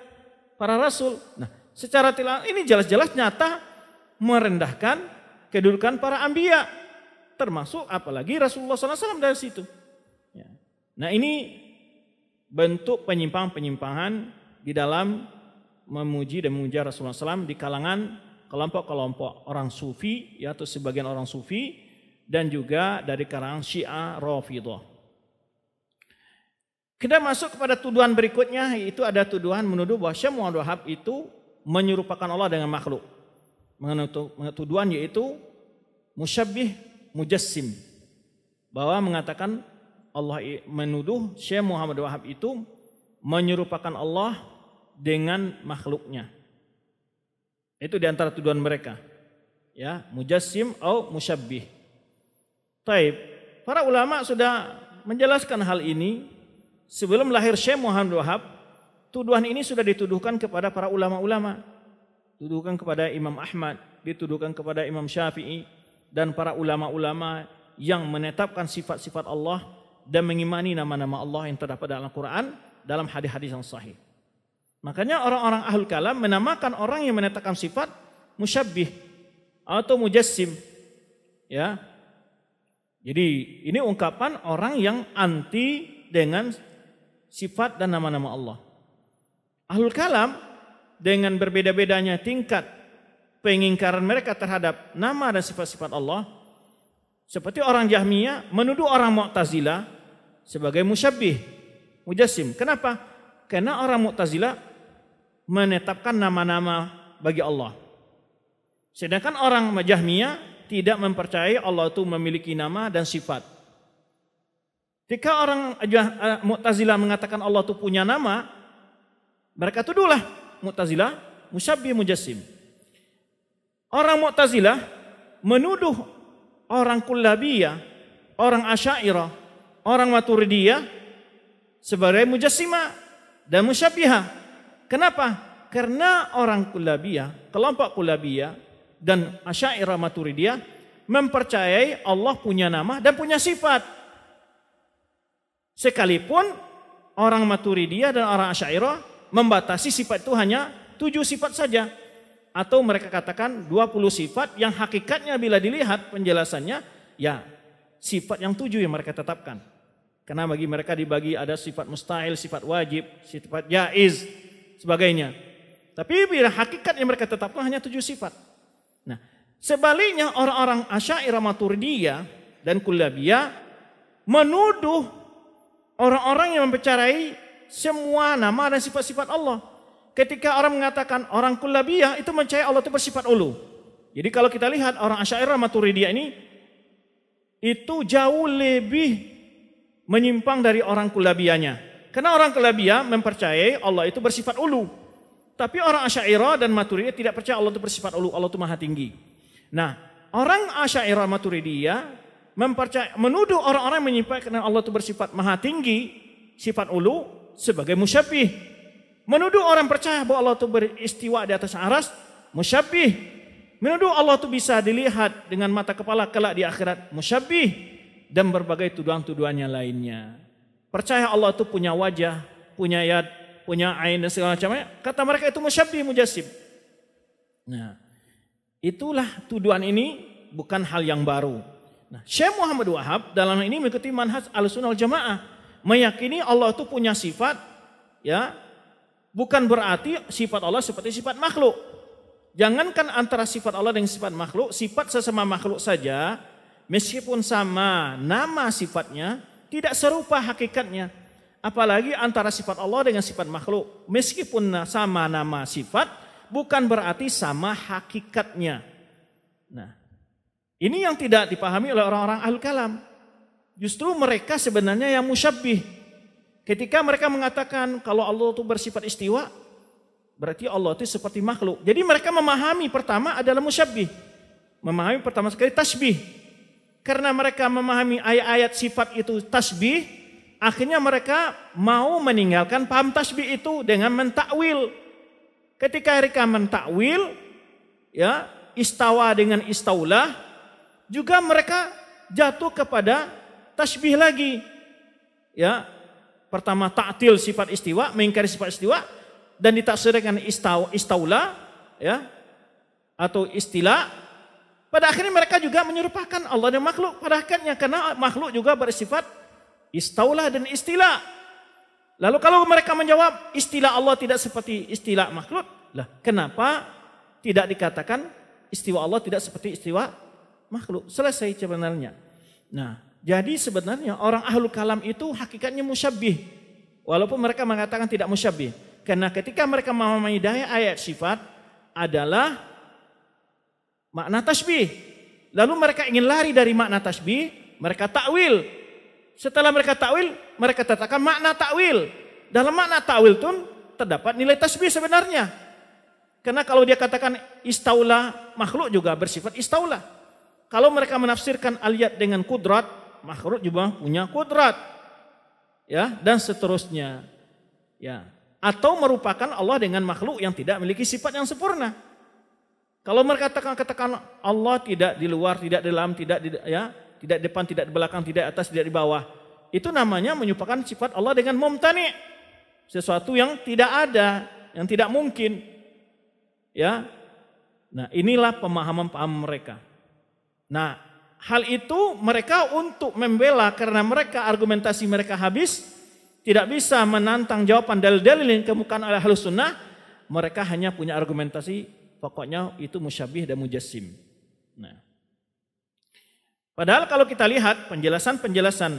A: para rasul. Nah, secara tilang ini jelas-jelas nyata merendahkan kedudukan para ambia termasuk apalagi Rasulullah SAW dari situ. Nah ini bentuk penyimpangan-penyimpangan di dalam memuji dan memuja Rasulullah SAW di kalangan kelompok-kelompok orang sufi yaitu sebagian orang sufi dan juga dari kalangan syiah rafidah. Kita masuk kepada tuduhan berikutnya yaitu ada tuduhan menuduh bahwa Syekh Muhammad Wahab itu menyerupakan Allah dengan makhluk. Tuduhan yaitu musyabbih mujassim bahwa mengatakan Allah menuduh Syekh Muhammad Wahab itu menyerupakan Allah dengan makhluknya. Itu di antara tuduhan mereka. Ya, mujassim atau musyabbih. Taib. Para ulama sudah menjelaskan hal ini sebelum lahir Syekh Muhammad Wahab. Tuduhan ini sudah dituduhkan kepada para ulama-ulama. Tuduhkan kepada Imam Ahmad, dituduhkan kepada Imam Syafi'i dan para ulama-ulama yang menetapkan sifat-sifat Allah dan mengimani nama-nama Allah yang terdapat dalam quran dalam hadis-hadis yang sahih. Makanya orang-orang ahlul kalam menamakan orang yang menetapkan sifat musyabbih atau mujassim. Ya. Jadi ini ungkapan orang yang anti dengan sifat dan nama-nama Allah. Ahlul kalam dengan berbeda-bedanya tingkat pengingkaran mereka terhadap nama dan sifat-sifat Allah seperti orang Jahmiyah menuduh orang Mu'tazilah sebagai musyabbih, mujassim. Kenapa? Karena orang Mu'tazila menetapkan nama-nama bagi Allah. Sedangkan orang Majahmiyah tidak mempercayai Allah itu memiliki nama dan sifat. Jika orang eh, Mu'tazila mengatakan Allah itu punya nama, mereka tuduhlah Mu'tazila, musyabbih mujassim. Orang Mu'tazila menuduh orang Kullabiyah, orang Asyairah, orang Maturidiyah sebagai mujassimah dan musyabihah. Kenapa? Karena orang Kulabiyah, kelompok Kulabiyah dan Asy'ariyah Maturidiyah mempercayai Allah punya nama dan punya sifat. Sekalipun orang Maturidiyah dan orang Asy'ariyah membatasi sifat itu hanya tujuh sifat saja atau mereka katakan 20 sifat yang hakikatnya bila dilihat penjelasannya ya sifat yang tujuh yang mereka tetapkan. Karena bagi mereka dibagi ada sifat mustahil, sifat wajib, sifat jaiz, sebagainya. Tapi bila hakikat yang mereka tetapkan hanya tujuh sifat. Nah, sebaliknya orang-orang Asyairah Maturidiyah dan Kullabiyah menuduh orang-orang yang mempercarai semua nama dan sifat-sifat Allah. Ketika orang mengatakan orang Kullabiyah itu mencari Allah itu bersifat ulu. Jadi kalau kita lihat orang Asyairah Maturidiyah ini itu jauh lebih menyimpang dari orang kulabianya. Karena orang kulabia mempercayai Allah itu bersifat ulu. Tapi orang Asyairah dan Maturidiyah tidak percaya Allah itu bersifat ulu, Allah itu maha tinggi. Nah, orang Asyairah Maturidiyah mempercaya menuduh orang-orang menyimpang karena Allah itu bersifat maha tinggi, sifat ulu sebagai musyabih. Menuduh orang percaya bahwa Allah itu beristiwa di atas aras, musyabih. Menuduh Allah itu bisa dilihat dengan mata kepala kelak di akhirat, musyabih dan berbagai tuduhan-tuduhannya lainnya. Percaya Allah itu punya wajah, punya yad, punya ain dan segala macamnya. Kata mereka itu musyabbih mujasib. Nah, itulah tuduhan ini bukan hal yang baru. Nah, Syekh Muhammad Wahab dalam ini mengikuti manhaj Ahlussunnah Jamaah, meyakini Allah itu punya sifat ya, bukan berarti sifat Allah seperti sifat makhluk. Jangankan antara sifat Allah dengan sifat makhluk, sifat sesama makhluk saja meskipun sama nama sifatnya, tidak serupa hakikatnya. Apalagi antara sifat Allah dengan sifat makhluk. Meskipun sama nama sifat, bukan berarti sama hakikatnya. Nah, ini yang tidak dipahami oleh orang-orang ahli kalam. Justru mereka sebenarnya yang musyabih. Ketika mereka mengatakan kalau Allah itu bersifat istiwa, berarti Allah itu seperti makhluk. Jadi mereka memahami pertama adalah musyabih. Memahami pertama sekali tasbih. Karena mereka memahami ayat-ayat sifat itu tasbih, akhirnya mereka mau meninggalkan paham tasbih itu dengan mentakwil. Ketika mereka mentakwil, ya istawa dengan istaulah, juga mereka jatuh kepada tasbih lagi. Ya, pertama taktil sifat istiwa, mengingkari sifat istiwa, dan ditaksir dengan istaw, istaulah, ya, atau istilah pada akhirnya mereka juga menyerupakan Allah dan makhluk pada akhirnya karena makhluk juga bersifat istaulah dan istilah. Lalu kalau mereka menjawab istilah Allah tidak seperti istilah makhluk, lah kenapa tidak dikatakan istiwa Allah tidak seperti istiwa makhluk? Selesai sebenarnya. Nah, jadi sebenarnya orang ahlul kalam itu hakikatnya musyabih. Walaupun mereka mengatakan tidak musyabih. Karena ketika mereka memahami daya ayat sifat adalah makna tasbih. Lalu mereka ingin lari dari makna tasbih, mereka takwil. Setelah mereka takwil, mereka katakan makna takwil. Dalam makna takwil itu terdapat nilai tasbih sebenarnya. Karena kalau dia katakan istaula, makhluk juga bersifat istaula. Kalau mereka menafsirkan aliyat dengan kudrat, makhluk juga punya kudrat. Ya, dan seterusnya. Ya, atau merupakan Allah dengan makhluk yang tidak memiliki sifat yang sempurna. Kalau mereka katakan Allah tidak di luar, tidak di dalam, tidak di, ya, tidak depan, tidak di belakang, tidak atas, tidak di bawah. Itu namanya menyupakan sifat Allah dengan mumtani. Sesuatu yang tidak ada, yang tidak mungkin. Ya. Nah, inilah pemahaman-paham mereka. Nah, hal itu mereka untuk membela karena mereka argumentasi mereka habis, tidak bisa menantang jawaban dalil-dalil yang kemukan oleh halus sunnah, mereka hanya punya argumentasi Pokoknya itu musyabih dan mujassim. Nah. Padahal kalau kita lihat penjelasan-penjelasan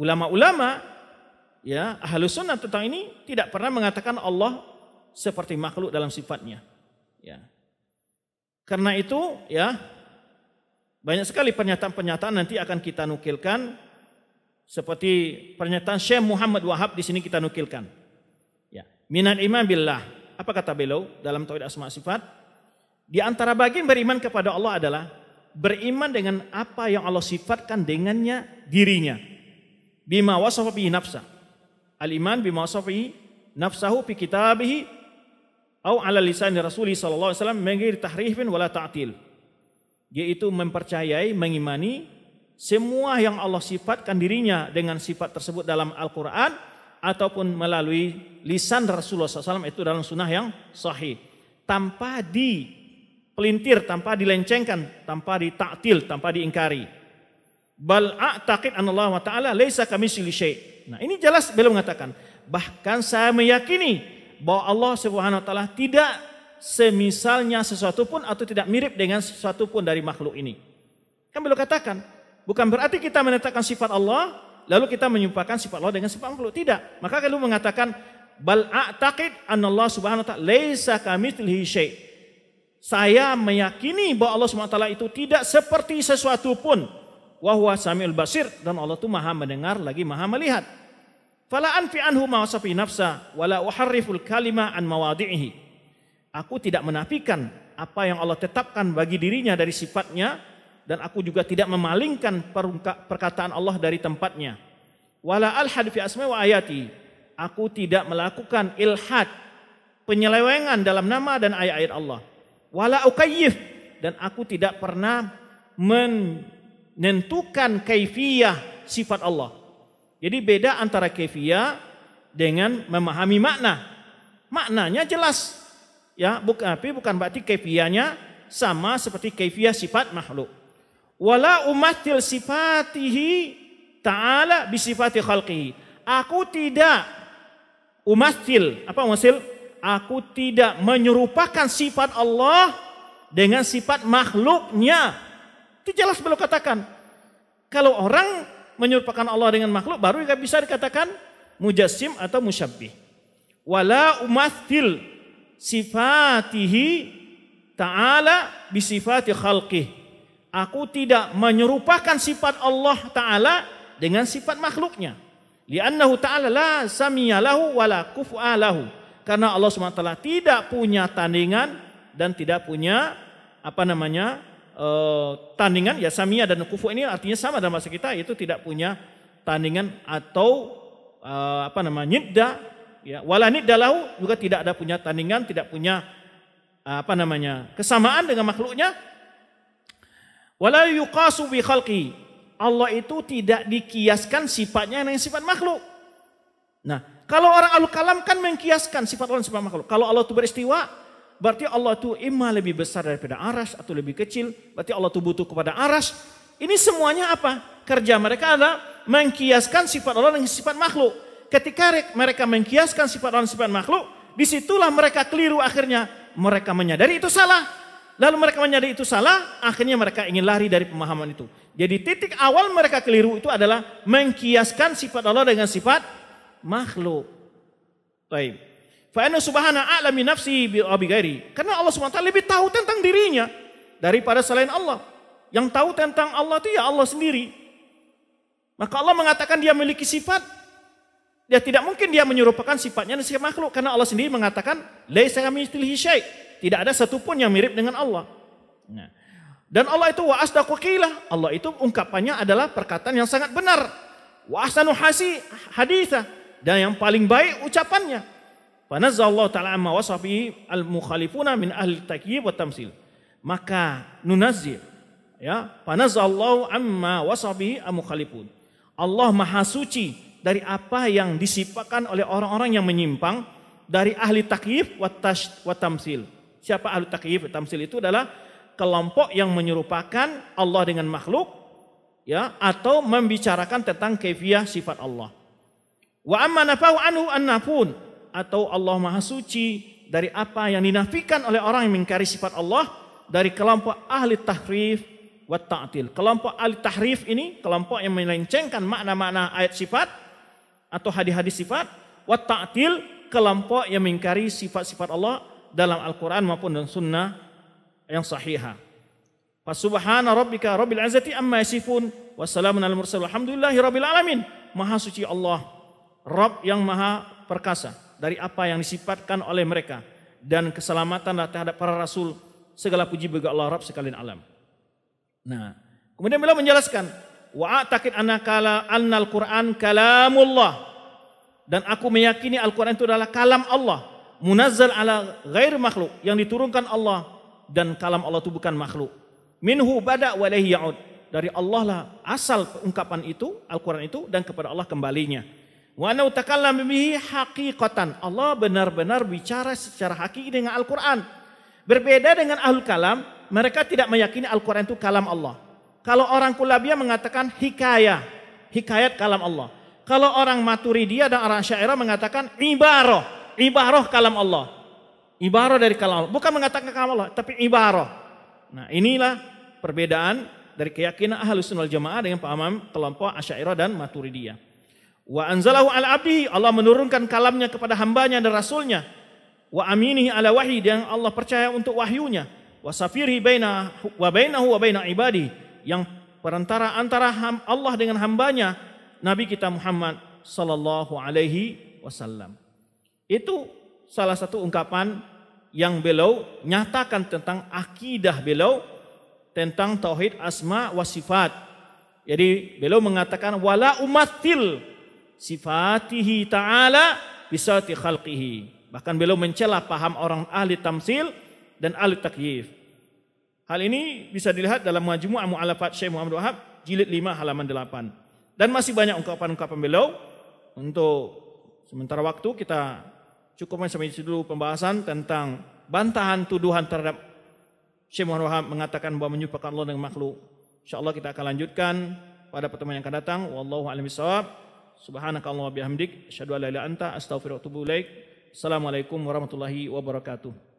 A: ulama-ulama ya ahlu sunnah tentang ini tidak pernah mengatakan Allah seperti makhluk dalam sifatnya. Ya. Karena itu ya banyak sekali pernyataan-pernyataan nanti akan kita nukilkan seperti pernyataan Syekh Muhammad Wahab di sini kita nukilkan. Ya, minat iman billah apa kata beliau dalam Tauhid Asma Sifat? Di antara bagian beriman kepada Allah adalah beriman dengan apa yang Allah sifatkan dengannya dirinya. Bima wasafa bihi nafsa. Al-iman bima wasafa nafsahu fi kitabihi au ala lisan Rasulih sallallahu alaihi wasallam mengir tahrifin wala ta'til. Yaitu mempercayai, mengimani semua yang Allah sifatkan dirinya dengan sifat tersebut dalam Al-Qur'an ataupun melalui lisan Rasulullah SAW itu dalam sunnah yang sahih. Tanpa dipelintir, tanpa dilencengkan, tanpa ditaktil, tanpa diingkari. Bal a'taqid allah wa ta'ala laisa kami syai. Nah ini jelas beliau mengatakan. Bahkan saya meyakini bahwa Allah Subhanahu wa taala tidak semisalnya sesuatu pun atau tidak mirip dengan sesuatu pun dari makhluk ini. Kan beliau katakan, bukan berarti kita menetapkan sifat Allah lalu kita menyumpahkan sifat Allah dengan sifat makhluk. Tidak. Maka kalau mengatakan bal a'taqid Allah subhanahu wa ta'ala laisa kamitslihi syai'. Saya meyakini bahwa Allah subhanahu wa ta'ala itu tidak seperti sesuatu pun. Wahwa samiul basir dan Allah itu maha mendengar lagi maha melihat. Fala anfi anhu ma wasafi nafsa wala uharriful kalima an mawadi'ihi. Aku tidak menafikan apa yang Allah tetapkan bagi dirinya dari sifatnya dan aku juga tidak memalingkan perkataan Allah dari tempatnya. Wala alhad fi asma wa ayati. Aku tidak melakukan ilhad, penyelewengan dalam nama dan ayat-ayat Allah. Wala ukayyif dan aku tidak pernah menentukan kaifiyah sifat Allah. Jadi beda antara kaifiyah dengan memahami makna. Maknanya jelas. Ya, bukan tapi bukan berarti kaifiyahnya sama seperti kaifiyah sifat makhluk. Wala umatil sifatihi ta'ala bisifati khalqihi. Aku tidak umatil. Apa umatil? Aku tidak menyerupakan sifat Allah dengan sifat makhluknya. Itu jelas beliau katakan. Kalau orang menyerupakan Allah dengan makhluk baru nggak bisa dikatakan mujassim atau musyabbih. Wala umatil sifatihi ta'ala bisifati khalqihi aku tidak menyerupakan sifat Allah Ta'ala dengan sifat makhluknya. Liannahu Ta'ala la samiyalahu la kufu'alahu. Karena Allah SWT tidak punya tandingan dan tidak punya apa namanya e, tandingan. Ya samia dan kufu ini artinya sama dalam bahasa kita itu tidak punya tandingan atau e, apa namanya nidda. Ya, wala nidda lahu juga tidak ada punya tandingan, tidak punya eh, apa namanya kesamaan dengan makhluknya yuqasu bi khalqi. Allah itu tidak dikiaskan sifatnya dengan sifat makhluk. Nah, kalau orang alul kalam kan mengkiaskan sifat orang sifat makhluk. Kalau Allah itu beristiwa, berarti Allah itu imma lebih besar daripada aras atau lebih kecil. Berarti Allah itu butuh kepada aras. Ini semuanya apa? Kerja mereka adalah mengkiaskan sifat Allah dengan sifat makhluk. Ketika mereka mengkiaskan sifat Allah dengan sifat makhluk, disitulah mereka keliru akhirnya. Mereka menyadari itu salah. Lalu mereka menyadari itu salah, akhirnya mereka ingin lari dari pemahaman itu. Jadi titik awal mereka keliru itu adalah mengkiaskan sifat Allah dengan sifat makhluk. Baik. Fa inna subhana a'lami nafsi bi ghairi. Karena Allah SWT lebih tahu tentang dirinya daripada selain Allah. Yang tahu tentang Allah itu ya Allah sendiri. Maka Allah mengatakan dia memiliki sifat. Dia ya, tidak mungkin dia menyerupakan sifatnya dengan sifat makhluk karena Allah sendiri mengatakan laisa kami syai' Tidak ada satupun yang mirip dengan Allah. Nah. Dan Allah itu wa asdaqu Allah itu ungkapannya adalah perkataan yang sangat benar. Wa ahsanu hasi haditha. Dan yang paling baik ucapannya. Fanazzallahu ta'ala amma wasafi al-mukhalifuna min ahli takyib wa tamsil. Maka nunazzil. Ya, fanazzallahu amma wasafi al-mukhalifun. Allah maha suci dari apa yang disipakan oleh orang-orang yang menyimpang dari ahli takyif wa, wa tamsil. Siapa ahlu takyif tamsil itu adalah kelompok yang menyerupakan Allah dengan makhluk ya atau membicarakan tentang kefiah sifat Allah. Wa amma nafahu anhu annafun atau Allah Maha Suci dari apa yang dinafikan oleh orang yang mengingkari sifat Allah dari kelompok ahli tahrif wa ta'til. Kelompok ahli tahrif ini kelompok yang melencengkan makna-makna ayat sifat atau hadis-hadis sifat wa ta'til kelompok yang mengingkari sifat-sifat Allah dalam Al-Quran maupun dalam sunnah yang sahihah. Fasubhana rabbika rabbil azati amma yasifun wassalamun al mursalin alhamdulillahi rabbil alamin. Maha suci Allah, Rabb yang maha perkasa dari apa yang disifatkan oleh mereka dan keselamatan terhadap para rasul segala puji bagi Allah Rabb sekalian alam. Nah, kemudian beliau menjelaskan wa atakin anakala annal Quran kalamullah dan aku meyakini Al-Quran itu adalah kalam Allah munazzal ala ghair makhluk yang diturunkan Allah dan kalam Allah itu bukan makhluk. Minhu bada walaihi yaud. Dari Allah lah asal ungkapan itu, Al-Qur'an itu dan kepada Allah kembalinya. Wa ana utakallam bihi haqiqatan. Allah benar-benar bicara secara hakiki dengan Al-Qur'an. Berbeda dengan ahlul kalam, mereka tidak meyakini Al-Qur'an itu kalam Allah. Kalau orang Kulabiyah mengatakan hikayah, hikayat kalam Allah. Kalau orang Maturidiyah dan orang Syairah mengatakan ibarah, Ibaroh kalam Allah. Ibaroh dari kalam Allah. Bukan mengatakan kalam Allah, tapi ibaroh. Nah inilah perbedaan dari keyakinan ahlus sunnah jamaah dengan pemahaman kelompok asyairah dan maturidiyah. Wa anzalahu ala abdi, Allah menurunkan kalamnya kepada hambanya dan rasulnya. Wa aminihi ala wahyi, yang Allah percaya untuk wahyunya. Wa safirhi baina, wa bainahu wa baina ibadi, yang perantara antara Allah dengan hambanya, Nabi kita Muhammad sallallahu alaihi wasallam. Itu salah satu ungkapan yang beliau nyatakan tentang akidah beliau tentang tauhid asma wa sifat. Jadi beliau mengatakan wala umatil sifatihi ta'ala bisa khalqihi. Bahkan beliau mencela paham orang ahli tamsil dan ahli takyif. Hal ini bisa dilihat dalam majmu' mu'alafat Syekh Muhammad Wahab jilid 5 halaman 8. Dan masih banyak ungkapan-ungkapan beliau untuk sementara waktu kita cukup sampai situ dulu pembahasan tentang bantahan tuduhan terhadap Syekh Muhammad Wahab mengatakan bahawa menyupakan Allah dengan makhluk. InsyaAllah kita akan lanjutkan pada pertemuan yang akan datang. Wallahu a'lam bisawab. Subhanakallah wa bihamdik. Asyhadu an la anta astaghfiruka wa Assalamualaikum warahmatullahi wabarakatuh.